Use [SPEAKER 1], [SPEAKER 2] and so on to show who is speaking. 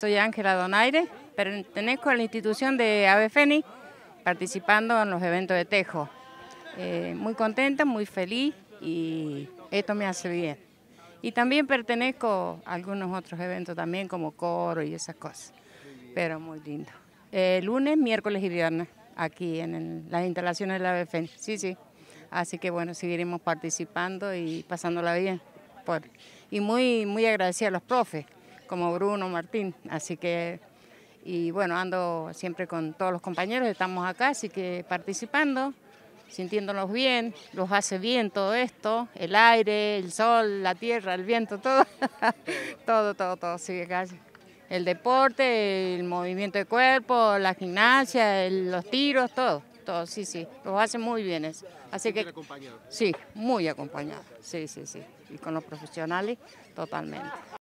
[SPEAKER 1] Soy
[SPEAKER 2] Ángela Donaire, pertenezco a la institución de Ave participando en los eventos de Tejo. Eh, muy contenta, muy feliz y esto me hace bien. Y también pertenezco a algunos otros eventos también, como coro y esas cosas, pero muy lindo. Eh, lunes, miércoles y viernes, aquí en las instalaciones de la sí, sí. Así que bueno, seguiremos participando y pasándola bien. Por, y muy, muy agradecida a los profes, como Bruno, Martín. Así que, y bueno, ando siempre con todos los compañeros, estamos acá, así que participando, sintiéndonos bien, los hace bien todo esto, el aire, el sol, la tierra, el viento, todo, todo, todo, todo, sigue casi. El deporte, el movimiento de cuerpo, la gimnasia, los tiros, todo, todo, sí, sí, los hace muy bien eso. Así que, Sí, muy acompañado, sí, sí, sí, y con los profesionales totalmente.